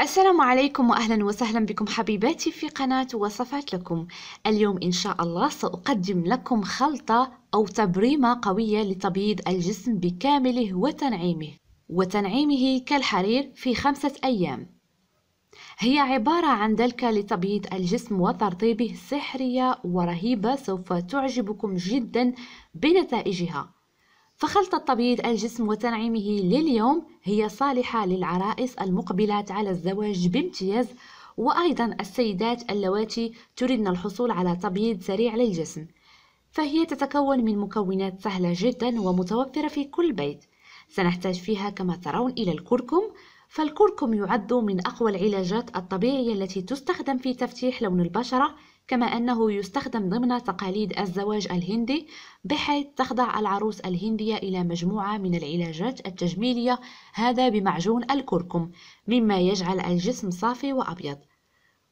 السلام عليكم وأهلا وسهلا بكم حبيباتي في قناة وصفات لكم اليوم إن شاء الله سأقدم لكم خلطة أو تبريمة قوية لتبييض الجسم بكامله وتنعيمه وتنعيمه كالحرير في خمسة أيام هي عبارة عن دلكة لتبييض الجسم وترطيبه سحرية ورهيبة سوف تعجبكم جدا بنتائجها فخلطة تبييض الجسم وتنعيمه لليوم هي صالحة للعرائس المقبلات على الزواج بامتياز وأيضا السيدات اللواتي تريدن الحصول على تبييض سريع للجسم فهي تتكون من مكونات سهلة جدا ومتوفرة في كل بيت سنحتاج فيها كما ترون إلى الكركم فالكركم يعد من أقوى العلاجات الطبيعية التي تستخدم في تفتيح لون البشرة كما أنه يستخدم ضمن تقاليد الزواج الهندي بحيث تخضع العروس الهندية إلى مجموعة من العلاجات التجميلية هذا بمعجون الكركم مما يجعل الجسم صافي وأبيض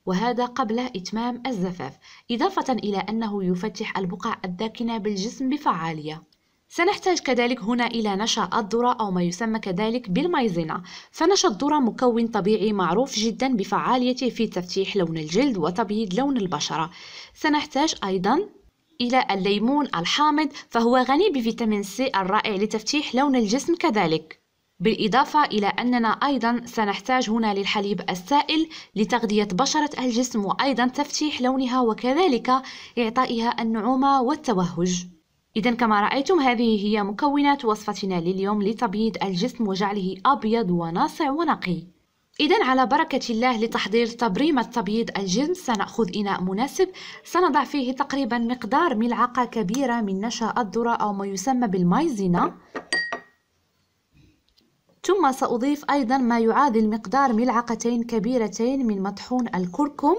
وهذا قبل إتمام الزفاف إضافة إلى أنه يفتح البقع الداكنة بالجسم بفعالية سنحتاج كذلك هنا إلى نشا الذرة أو ما يسمى كذلك بالمايزينا فنشا الذرة مكون طبيعي معروف جدا بفعاليته في تفتيح لون الجلد وتبييض لون البشرة سنحتاج أيضا إلى الليمون الحامض فهو غني بفيتامين سي الرائع لتفتيح لون الجسم كذلك بالإضافة إلى أننا أيضا سنحتاج هنا للحليب السائل لتغذية بشرة الجسم وأيضا تفتيح لونها وكذلك إعطائها النعومة والتوهج إذا كما رأيتم هذه هي مكونات وصفتنا لليوم لتبييض الجسم وجعله أبيض وناصع ونقي إذا على بركة الله لتحضير تبريمة تبييض الجسم سنأخذ إناء مناسب سنضع فيه تقريبا مقدار ملعقة كبيرة من نشا الذرة أو ما يسمى بالمايزينا ثم سأضيف أيضا ما يعادل مقدار ملعقتين كبيرتين من مطحون الكركم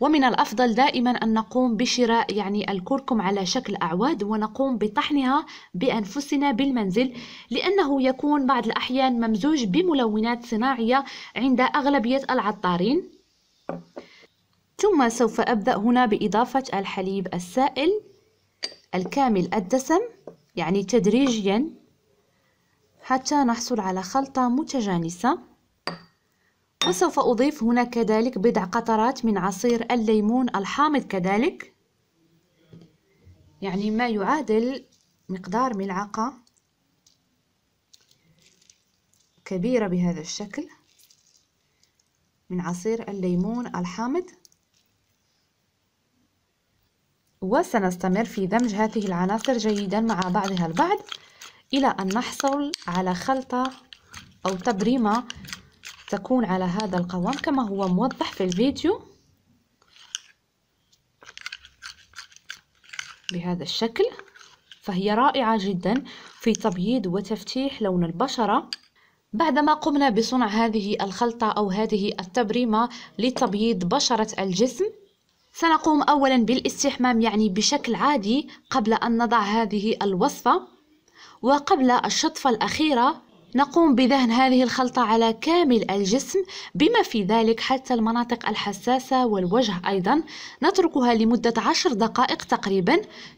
ومن الأفضل دائما أن نقوم بشراء يعني الكركم على شكل أعواد ونقوم بطحنها بأنفسنا بالمنزل لأنه يكون بعض الأحيان ممزوج بملونات صناعية عند أغلبية العطارين ثم سوف أبدأ هنا بإضافة الحليب السائل الكامل الدسم يعني تدريجيا حتى نحصل على خلطة متجانسة وسوف أضيف هنا كذلك بضع قطرات من عصير الليمون الحامض كذلك يعني ما يعادل مقدار ملعقة كبيرة بهذا الشكل من عصير الليمون الحامض وسنستمر في دمج هذه العناصر جيدا مع بعضها البعض إلى أن نحصل على خلطة أو تبريمة تكون على هذا القوام كما هو موضح في الفيديو بهذا الشكل فهي رائعة جدا في تبييض وتفتيح لون البشرة بعدما قمنا بصنع هذه الخلطة أو هذه التبريمة لتبييض بشرة الجسم سنقوم أولا بالاستحمام يعني بشكل عادي قبل أن نضع هذه الوصفة وقبل الشطفة الأخيرة نقوم بدهن هذه الخلطة على كامل الجسم بما في ذلك حتى المناطق الحساسة والوجه أيضا نتركها لمدة عشر دقائق تقريبا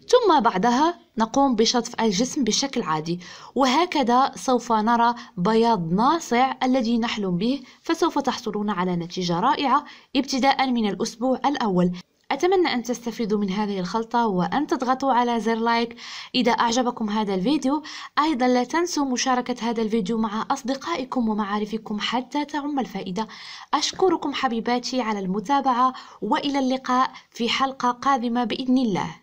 ثم بعدها نقوم بشطف الجسم بشكل عادي وهكذا سوف نرى بياض ناصع الذي نحلم به فسوف تحصلون على نتيجة رائعة ابتداء من الأسبوع الأول أتمنى أن تستفيدوا من هذه الخلطة وأن تضغطوا على زر لايك إذا أعجبكم هذا الفيديو أيضا لا تنسوا مشاركة هذا الفيديو مع أصدقائكم ومعارفكم حتى تعم الفائدة أشكركم حبيباتي على المتابعة وإلى اللقاء في حلقة قادمة بإذن الله